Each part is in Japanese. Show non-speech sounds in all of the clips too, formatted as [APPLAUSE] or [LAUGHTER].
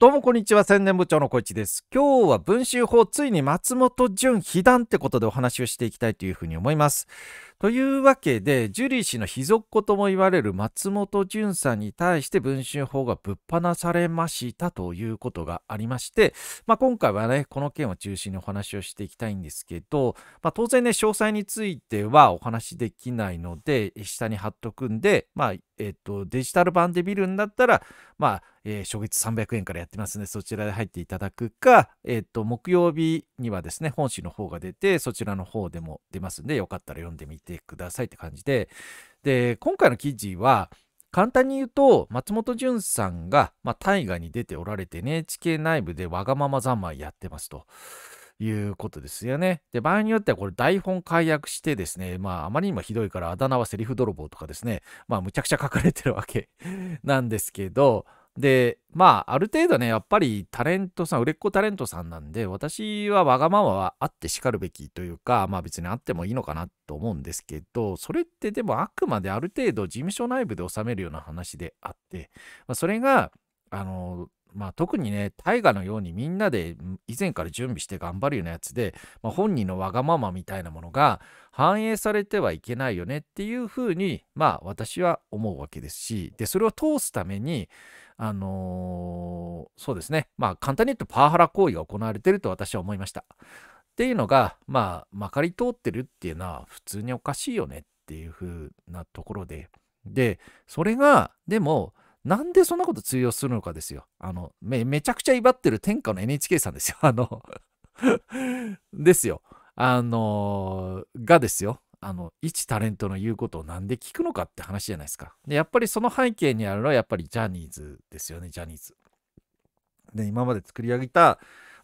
どうもこんにちは、宣伝部長の小市です。今日は文集法、ついに松本潤被弾ってことでお話をしていきたいというふうに思います。というわけで、ジュリー氏の秘蔵子とも言われる松本潤さんに対して文春法がぶっ放されましたということがありまして、まあ、今回はね、この件を中心にお話をしていきたいんですけど、まあ、当然ね、詳細についてはお話できないので、下に貼っとくんで、まあ、えっ、と、デジタル版で見るんだったら、まあ、えー、初月300円からやってますので、そちらで入っていただくか、えっ、ー、と、木曜日にはですね、本誌の方が出て、そちらの方でも出ますんで、よかったら読んでみてくださいって感じで、で、今回の記事は、簡単に言うと、松本潤さんが、まあ、大河に出ておられて、NHK 内部でわがまま三昧やってますと。いうことですよね。で、場合によってはこれ台本解約してですね、まああまりにもひどいからあだ名はセリフ泥棒とかですね、まあむちゃくちゃ書かれてるわけなんですけど、で、まあ、ある程度ね、やっぱりタレントさん、売れっ子タレントさんなんで、私はわがままはあってしかるべきというか、まあ別にあってもいいのかなと思うんですけど、それってでもあくまである程度事務所内部で収めるような話であって、まあ、それが、あの、まあ、特にね、大河のようにみんなで以前から準備して頑張るようなやつで、まあ、本人のわがままみたいなものが反映されてはいけないよねっていうふうに、まあ、私は思うわけですし、で、それを通すために、あのー、そうですね、まあ、簡単に言うとパワハラ行為が行われてると私は思いました。っていうのが、まあ、まかり通ってるっていうのは普通におかしいよねっていう風なところで、で、それが、でも、なんでそんなこと通用するのかですよ。あの、め、めちゃくちゃ威張ってる天下の NHK さんですよ。あの [LAUGHS] ですよ。あのー、がですよ。あの一タレントの言うことをなんで聞くのかって話じゃないですか。でやっぱりその背景にあるのはやっぱりジャニーズですよねジャニーズ。で今まで作り上げた、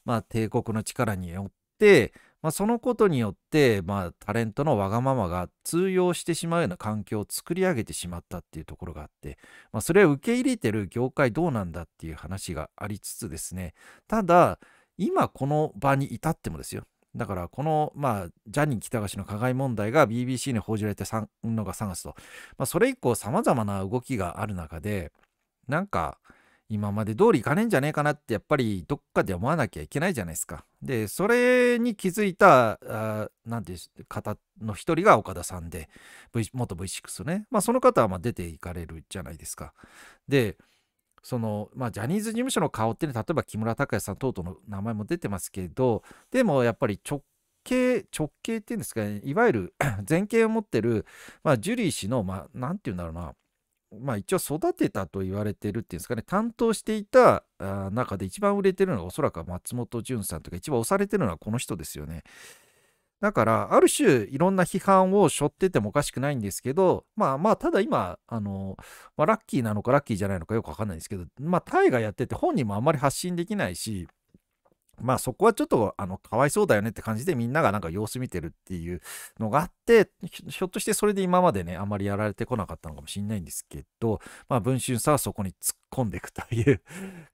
まあ、帝国の力によって、まあ、そのことによって、まあ、タレントのわがままが通用してしまうような環境を作り上げてしまったっていうところがあって、まあ、それを受け入れてる業界どうなんだっていう話がありつつですねただ今この場に至ってもですよだからこの、まあ、ジャニー喜多川氏の加害問題が BBC に報じられてのが3月と、まあ、それ以降さまざまな動きがある中でなんか今まで通りいかねえんじゃねえかなってやっぱりどっかで思わなきゃいけないじゃないですか。でそれに気づいた何ていう方の一人が岡田さんで、v、元 V6 ね、まあ、その方はま出ていかれるじゃないですか。でその、まあ、ジャニーズ事務所の顔ってね、例えば木村拓哉さん等々の名前も出てますけど、でもやっぱり直径、直径っていうんですかね、いわゆる [COUGHS] 前傾を持ってる、まあ、ジュリー氏の、まあ、なんて言うんだろうな、まあ、一応育てたと言われてるっていうんですかね担当していた中で一番売れてるのはおそらく松本潤さんとか一番押されてるのはこの人ですよね。だから、ある種、いろんな批判を背負っててもおかしくないんですけど、まあまあ、ただ今、あの、まあ、ラッキーなのかラッキーじゃないのかよくわかんないですけど、まあ、タイがやってて本人もあんまり発信できないし、まあそこはちょっとあのかわいそうだよねって感じでみんながなんか様子見てるっていうのがあってひょっとしてそれで今までねあんまりやられてこなかったのかもしれないんですけどまあ文春さはそこに突っ込んでいくという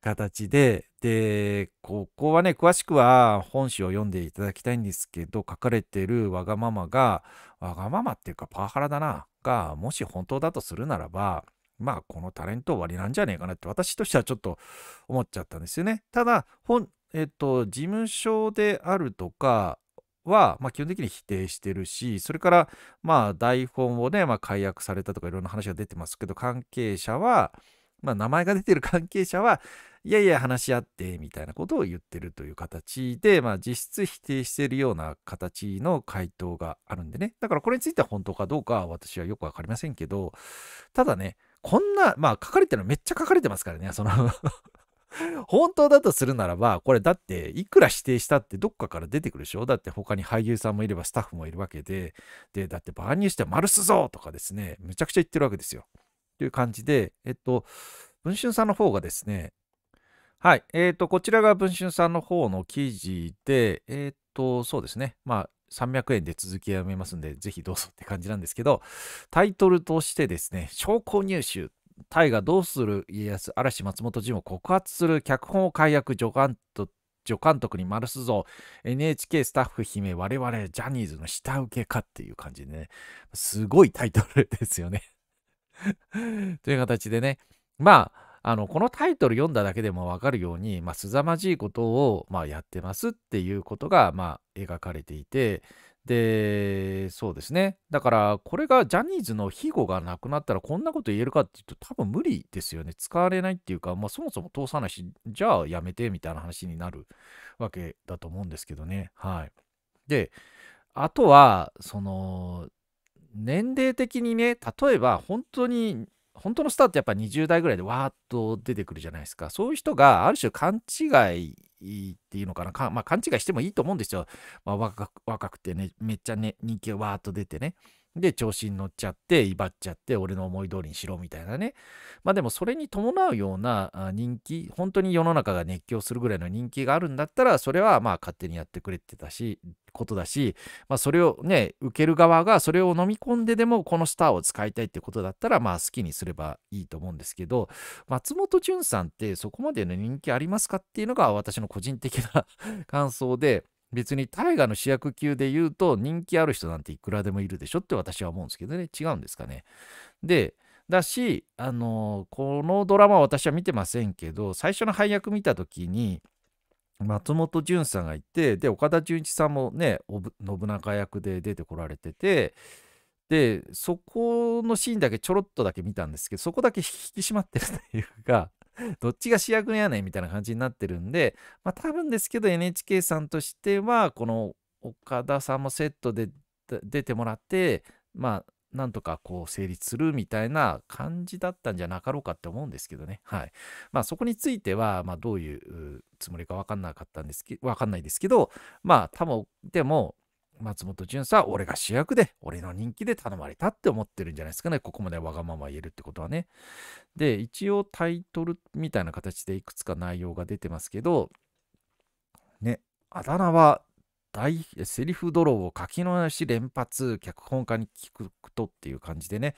形ででここはね詳しくは本誌を読んでいただきたいんですけど書かれてるわがままがわがままっていうかパワハラだながもし本当だとするならばまあこのタレント終わりなんじゃねえかなって私としてはちょっと思っちゃったんですよね。ただ本えっと、事務所であるとかは、まあ、基本的に否定してるし、それから、まあ、台本をね、まあ、解約されたとかいろんな話が出てますけど、関係者は、まあ、名前が出てる [LAUGHS] 関係者は、いやいや、話し合って、みたいなことを言ってるという形で、まあ、実質否定してるような形の回答があるんでね。だから、これについては本当かどうかは私はよくわかりませんけど、ただね、こんな、まあ、書かれてるのめっちゃ書かれてますからね、その本当だとするならば、これだって、いくら指定したってどっかから出てくるでしょだって他に俳優さんもいればスタッフもいるわけで、で、だって万入して丸すぞとかですね、むちゃくちゃ言ってるわけですよ。という感じで、えっと、文春さんの方がですね、はい、えっ、と、こちらが文春さんの方の記事で、えっ、と、そうですね、まあ、300円で続き読めますんで、ぜひどうぞって感じなんですけど、タイトルとしてですね、証拠入手大河どうする家康嵐松本潤を告発する脚本を解約助監督助監督に丸すぞ NHK スタッフ姫我々ジャニーズの下請けかっていう感じでねすごいタイトルですよね [LAUGHS] という形でねまああのこのタイトル読んだだけでもわかるように、まあ、すざまじいことを、まあ、やってますっていうことが、まあ、描かれていてで、そうですね。だから、これがジャニーズの庇護がなくなったら、こんなこと言えるかっていうと、多分無理ですよね。使われないっていうか、まあ、そもそも通さないし、じゃあやめてみたいな話になるわけだと思うんですけどね。はい。で、あとは、その、年齢的にね、例えば本当に本当のスターってやっぱ20代ぐらいでわーっと出てくるじゃないですか。そういう人がある種勘違いっていうのかな。かまあ、勘違いしてもいいと思うんですよ。まあ、若くてね、めっちゃね、人気がわーっと出てね。で、調子に乗っちゃって、威張っちゃって、俺の思い通りにしろみたいなね。まあでも、それに伴うような人気、本当に世の中が熱狂するぐらいの人気があるんだったら、それはまあ勝手にやってくれてたし、ことだし、まあ、それをね受ける側がそれを飲み込んででもこのスターを使いたいってことだったらまあ好きにすればいいと思うんですけど松本潤さんってそこまでの人気ありますかっていうのが私の個人的な [LAUGHS] 感想で別に大河の主役級で言うと人気ある人なんていくらでもいるでしょって私は思うんですけどね違うんですかね。でだし、あのこのドラマは私は見てませんけど最初の配役見た時に松本潤さんがいて、で、岡田准一さんもね、信長役で出てこられてて、で、そこのシーンだけちょろっとだけ見たんですけど、そこだけ引き締まってるというか、どっちが主役やねんみたいな感じになってるんで、まあ多分ですけど NHK さんとしては、この岡田さんもセットで出てもらって、まあなんとかこう成立するみたいな感じだったんじゃなかろうかって思うんですけどね。はい。まあそこについては、まあどういうつもりかわかんなかったんですけど、わかんないですけど、まあ多分でも、松本潤さんは俺が主役で、俺の人気で頼まれたって思ってるんじゃないですかね。ここまでわがまま言えるってことはね。で、一応タイトルみたいな形でいくつか内容が出てますけど、ね、あだ名は大セリフ泥を書き直し連発脚本家に聞くとっていう感じでね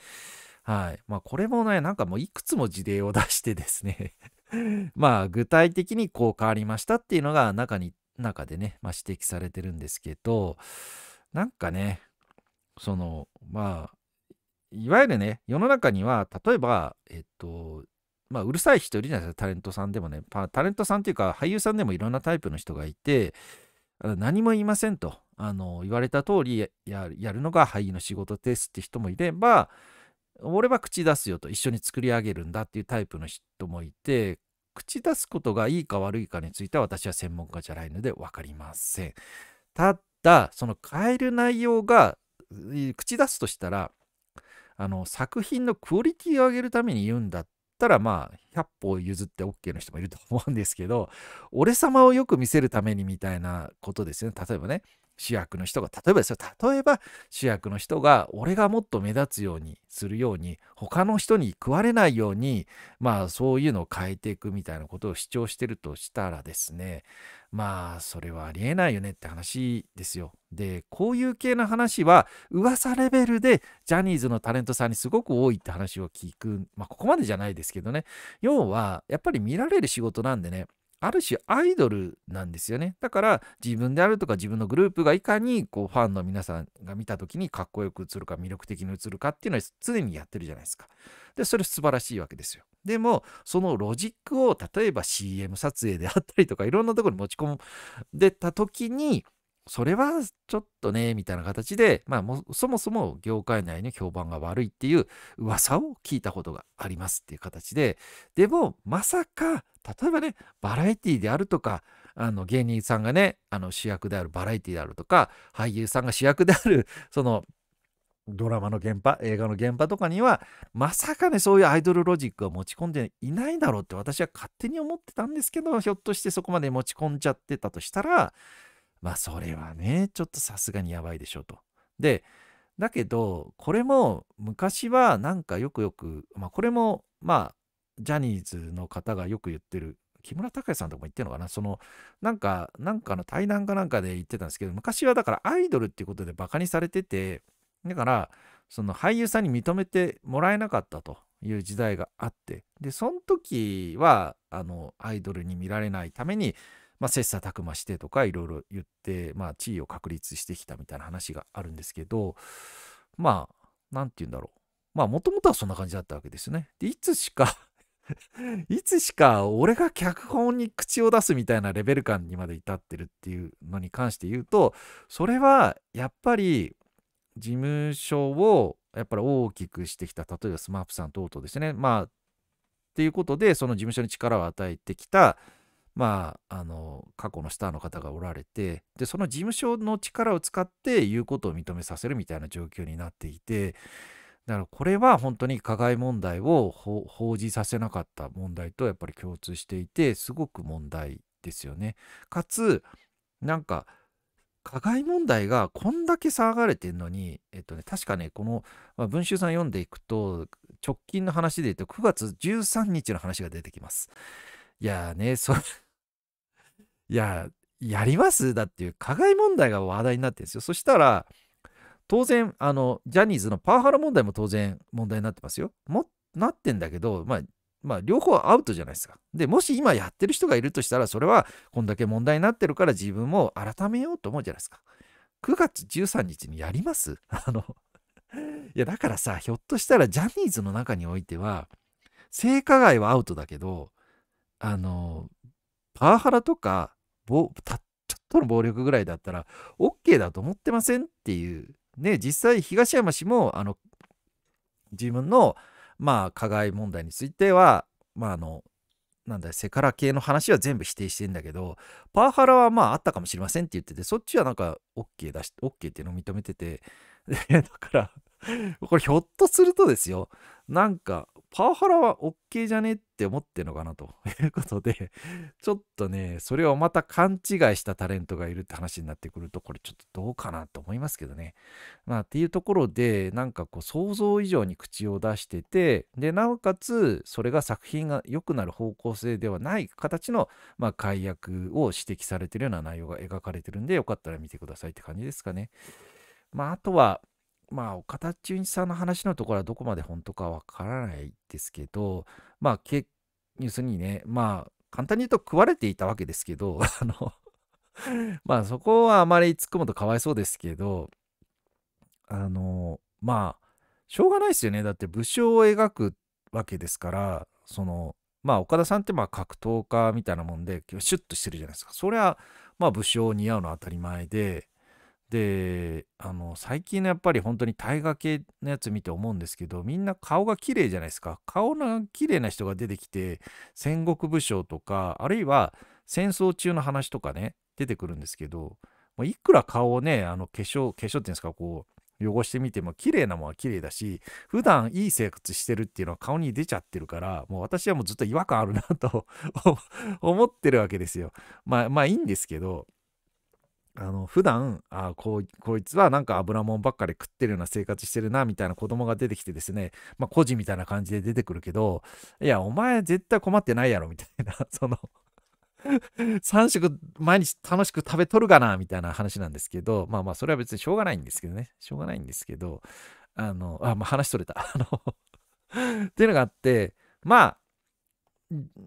はいまあこれもねなんかもういくつも事例を出してですね [LAUGHS] まあ具体的にこう変わりましたっていうのが中に中でね、まあ、指摘されてるんですけどなんかねそのまあいわゆるね世の中には例えばえっとまあうるさい人いるじゃないですかタレントさんでもねタレントさんっていうか俳優さんでもいろんなタイプの人がいて何も言いませんとあの言われた通りやるのが俳優の仕事ですって人もいれば俺は口出すよと一緒に作り上げるんだっていうタイプの人もいて口出すことがいいか悪いかについては私は専門家じゃないので分かりません。ただその変える内容が口出すとしたらあの作品のクオリティを上げるために言うんだっったらまあ100歩譲って OK の人もいると思うんですけど [LAUGHS] 俺様をよく見せるためにみたいなことですよね例えばね主役の人が例えばですよ例えば主役の人が俺がもっと目立つようにするように他の人に食われないようにまあそういうのを変えていくみたいなことを主張してるとしたらですねまあそれはありえないよねって話ですよ。でこういう系の話は噂レベルでジャニーズのタレントさんにすごく多いって話を聞くまあここまでじゃないですけどね要はやっぱり見られる仕事なんでねある種アイドルなんですよね。だから自分であるとか自分のグループがいかにこうファンの皆さんが見た時にかっこよく映るか魅力的に映るかっていうのは常にやってるじゃないですか。で、それ素晴らしいわけですよ。でも、そのロジックを例えば CM 撮影であったりとかいろんなところに持ち込んでた時にそれはちょっとね、みたいな形で、まあも、そもそも業界内の評判が悪いっていう噂を聞いたことがありますっていう形で、でも、まさか、例えばね、バラエティであるとか、あの芸人さんがね、あの主役であるバラエティであるとか、俳優さんが主役である、[LAUGHS] その、ドラマの現場、映画の現場とかには、まさかね、そういうアイドルロジックは持ち込んでいないだろうって私は勝手に思ってたんですけど、ひょっとしてそこまで持ち込んじゃってたとしたら、まあそれはね、ちょっとさすがにやばいでしょうと。で、だけど、これも昔はなんかよくよく、まあこれもまあジャニーズの方がよく言ってる、木村拓哉さんとかも言ってるのかな、そのなんか、なんかの対談かなんかで言ってたんですけど、昔はだからアイドルっていうことでバカにされてて、だから、その俳優さんに認めてもらえなかったという時代があって、で、その時は、あの、アイドルに見られないために、まあ、切磋琢磨してとかいろいろ言って、まあ、地位を確立してきたみたいな話があるんですけどまあ何て言うんだろうまあもともとはそんな感じだったわけですね。でいつしか [LAUGHS] いつしか俺が脚本に口を出すみたいなレベル感にまで至ってるっていうのに関して言うとそれはやっぱり事務所をやっぱり大きくしてきた例えば SMAP さん等々ですねまあっていうことでその事務所に力を与えてきたまあ、あの過去のスターの方がおられてでその事務所の力を使って言うことを認めさせるみたいな状況になっていてだからこれは本当に加害問題を報じさせなかった問題とやっぱり共通していてすごく問題ですよね。かつなんか加害問題がこんだけ騒がれてるのに、えっとね、確かね、この、まあ、文集さん読んでいくと、直近の話で言うと、9月13日の話が出てきます。いやね、そ、[LAUGHS] いや、やりますだっていう加害問題が話題になってるんですよ。そしたら、当然、あの、ジャニーズのパワハラ問題も当然問題になってますよ。も、なってんだけど、まあ、まあ、両方アウトじゃないですか。で、もし今やってる人がいるとしたら、それはこんだけ問題になってるから自分も改めようと思うじゃないですか。9月13日にやります [LAUGHS] あの、いや、だからさ、ひょっとしたらジャニーズの中においては、性加害はアウトだけど、あの、パワハラとか、たちょっとの暴力ぐらいだったら、OK だと思ってませんっていう、ね、実際、東山氏も、あの、自分の、まあ、加害問題については、まあ、あの、なんだセカラ系の話は全部否定してんだけど、パワハラはまああったかもしれませんって言ってて、そっちはなんか OK 出し、OK っていうのを認めてて、だからこれひょっとするとですよ、なんか、パワハラは OK じゃねって思ってんのかなということで、ちょっとね、それをまた勘違いしたタレントがいるって話になってくると、これちょっとどうかなと思いますけどね。まあっていうところで、なんかこう想像以上に口を出してて、で、なおかつそれが作品が良くなる方向性ではない形の、まあ、解約を指摘されてるような内容が描かれてるんで、よかったら見てくださいって感じですかね。まああとは、まあ、岡田准一さんの話のところはどこまで本当かわからないですけど、まあ、け要するにね、まあ、簡単に言うと食われていたわけですけど、[LAUGHS] あのまあ、そこはあまり突っ込むとかわいそうですけど、あの、まあ、しょうがないですよね。だって武将を描くわけですから、その、まあ、岡田さんってまあ格闘家みたいなもんで、シュッとしてるじゃないですか。それは、まあ、武将を似合うのは当たり前で、であの最近のやっぱり本当に大河系のやつ見て思うんですけどみんな顔が綺麗じゃないですか顔の綺麗な人が出てきて戦国武将とかあるいは戦争中の話とかね出てくるんですけどもいくら顔をねあの化粧化粧っていうんですかこう汚してみても綺麗なものは綺麗だし普段いい生活してるっていうのは顔に出ちゃってるからもう私はもうずっと違和感あるなと [LAUGHS] 思ってるわけですよまあまあいいんですけどあの普段あこうこいつはなんか油もんばっかり食ってるような生活してるなみたいな子供が出てきてですねまあ孤児みたいな感じで出てくるけどいやお前絶対困ってないやろみたいな [LAUGHS] その3食毎日楽しく食べとるかなみたいな話なんですけどまあまあそれは別にしょうがないんですけどねしょうがないんですけどあのあまあ話取れた [LAUGHS] あのっていうのがあってまあ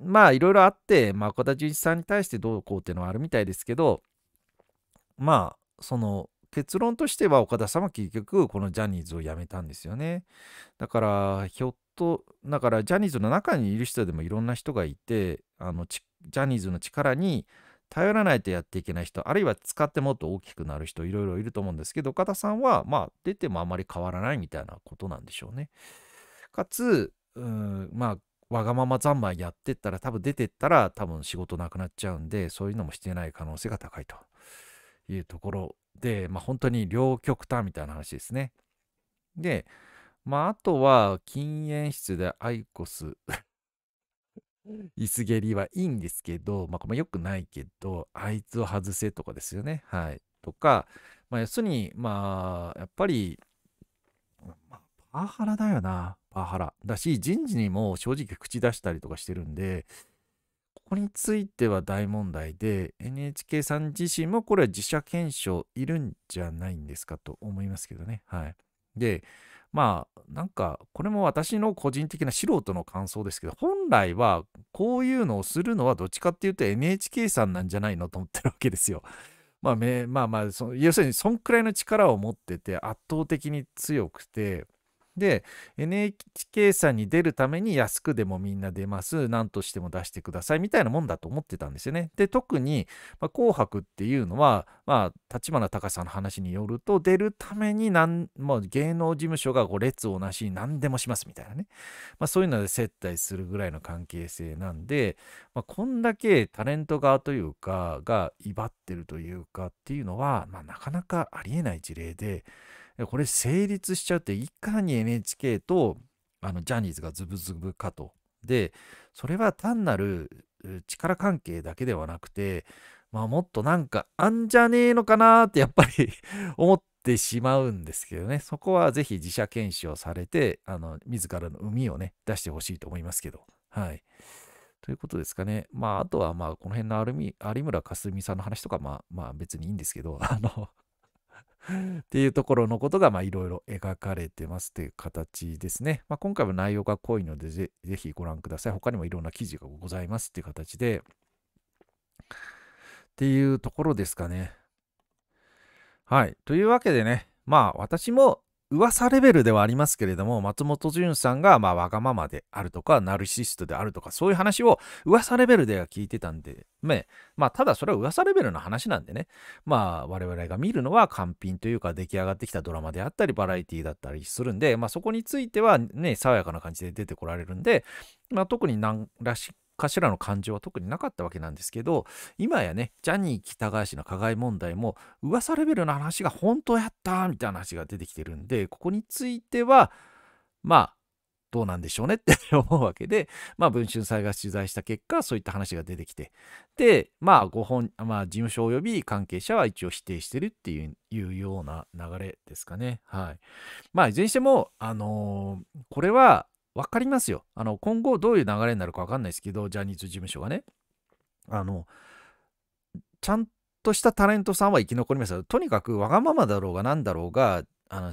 まあいろいろあって、まあ、小田純一さんに対してどうこうっていうのはあるみたいですけど、まあその結論としては岡田さんは結局このジャニーズを辞めたんですよね。だからひょっとだからジャニーズの中にいる人でもいろんな人がいてあのジャニーズの力に頼らないとやっていけない人あるいは使ってもっと大きくなる人いろいろいると思うんですけど岡田さんはまあ出てもあまり変わらないみたいなことなんでしょうね。かつうんまあわがまま三昧やってったら多分出てったら多分仕事なくなっちゃうんでそういうのもしてない可能性が高いと。いうところで、まあ、本当に両極端みたいな話ですね。で、まあ、あとは禁煙室でアイコス [LAUGHS] 椅子蹴りはいいんですけど、まあ、これよくないけど、あいつを外せとかですよね。はい。とか、まあ、要するに、まあ、やっぱり、まあ、パワハラだよな、パワハラ。だし、人事にも正直口出したりとかしてるんで、こについては大問題で、NHK さん自身もこれは自社検証いるんじゃないんですかと思いますけどね。はい。で、まあ、なんか、これも私の個人的な素人の感想ですけど、本来はこういうのをするのはどっちかっていうと NHK さんなんじゃないのと思ってるわけですよ。まあ、まあまあ、要するにそんくらいの力を持ってて圧倒的に強くて、で NHK さんに出るために安くでもみんな出ます何としても出してくださいみたいなもんだと思ってたんですよね。で特に、まあ、紅白っていうのはまあ立花隆さんの話によると出るためになんもう芸能事務所がこう列をなしに何でもしますみたいなね、まあ、そういうので接待するぐらいの関係性なんで、まあ、こんだけタレント側というかが威張ってるというかっていうのは、まあ、なかなかありえない事例で。これ成立しちゃうっていかに NHK とあのジャニーズがズブズブかと。でそれは単なる力関係だけではなくて、まあ、もっとなんかあんじゃねえのかなってやっぱり [LAUGHS] 思ってしまうんですけどねそこはぜひ自社検証されてあの自らの海をね出してほしいと思いますけど。はい、ということですかね。まあ、あとは、まあ、この辺の有村架純さんの話とか、まあ、まあ、別にいいんですけど、あのっていうところのことが、まあ、いろいろ描かれてますっていう形ですね。まあ、今回は内容が濃いのでぜ、ぜひご覧ください。他にもいろんな記事がございますっていう形で、っていうところですかね。はい。というわけでね、まあ、私も噂レベルではありますけれども、松本潤さんが、まあ、わがままであるとか、ナルシストであるとか、そういう話を噂レベルでは聞いてたんで、ね、まあ、ただそれは噂レベルの話なんでね、まあ、我々が見るのは完品というか、出来上がってきたドラマであったり、バラエティだったりするんで、まあ、そこについてはね、爽やかな感じで出てこられるんで、まあ、特に何らしかしらの感情は特になかったわけなんですけど今やねジャニー喜多川氏の加害問題も噂レベルの話が本当やったみたいな話が出てきてるんでここについてはまあどうなんでしょうねって [LAUGHS] 思うわけで、まあ、文春祭が取材した結果、そういった話が出てきて、で、まあ、ご本、まあ、事務所及び関係者は一応否定してるっていうような流れですかね。はい。まあ、いずれにしても、あのー、これは、分かりますよ。あの、今後どういう流れになるか分かんないですけど、ジャニーズ事務所がね。あの、ちゃんとしたタレントさんは生き残りますよ。とにかくわがままだろうが何だろうが、あの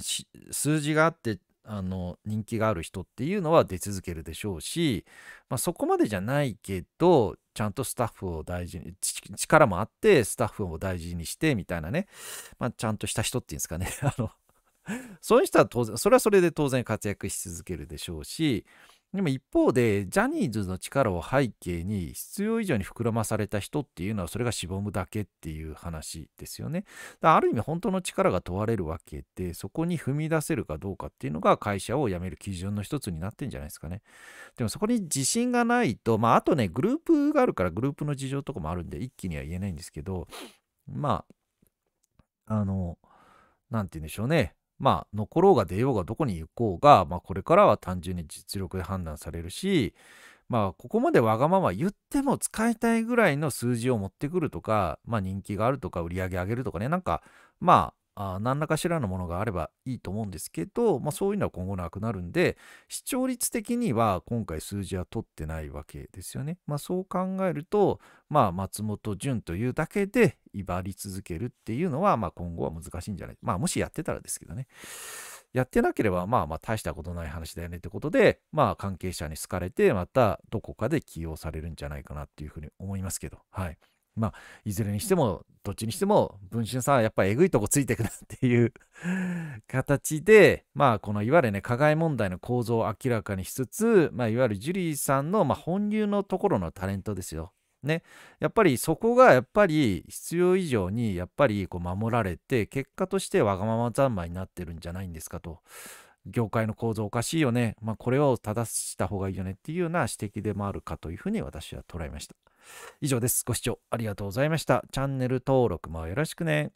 数字があって、あの人気がある人っていうのは出続けるでしょうし、まあ、そこまでじゃないけどちゃんとスタッフを大事に力もあってスタッフを大事にしてみたいなね、まあ、ちゃんとした人っていうんですかね [LAUGHS] あの [LAUGHS] そういう人は当然、それはそれで当然活躍し続けるでしょうし、でも一方で、ジャニーズの力を背景に必要以上に膨らまされた人っていうのは、それがしぼむだけっていう話ですよね。だある意味、本当の力が問われるわけで、そこに踏み出せるかどうかっていうのが会社を辞める基準の一つになってんじゃないですかね。でもそこに自信がないと、まあ、あとね、グループがあるからグループの事情とかもあるんで、一気には言えないんですけど、まあ、あの、なんて言うんでしょうね。まあ、残ろうが出ようがどこに行こうが、まあ、これからは単純に実力で判断されるし、まあ、ここまでわがまま言っても使いたいぐらいの数字を持ってくるとか、まあ、人気があるとか、売り上げ上げるとかね、なんか、まあ、あ何らかしらのものがあればいいと思うんですけど、まあ、そういうのは今後なくなるんで視聴率的には今回数字は取ってないわけですよね。まあ、そう考えると、まあ、松本潤というだけで威張り続けるっていうのは、まあ、今後は難しいんじゃない、まあ、もしやってたらですけどね。やってなければ、まあまあ大したことない話だよねってことで、まあ関係者に好かれて、またどこかで起用されるんじゃないかなっていうふうに思いますけど、はい。まあ、いずれにしても、どっちにしても、文春さんはやっぱりえぐいとこついてくなっていう [LAUGHS] 形で、まあ、このいわゆるね、加害問題の構造を明らかにしつつ、まあ、いわゆるジュリーさんの、まあ、本流のところのタレントですよ。ね、やっぱりそこがやっぱり必要以上にやっぱりこう守られて結果としてわがまま三昧になってるんじゃないんですかと業界の構造おかしいよね、まあ、これを正した方がいいよねっていうような指摘でもあるかというふうに私は捉えました。以上です。ご視聴ありがとうございました。チャンネル登録もよろしくね。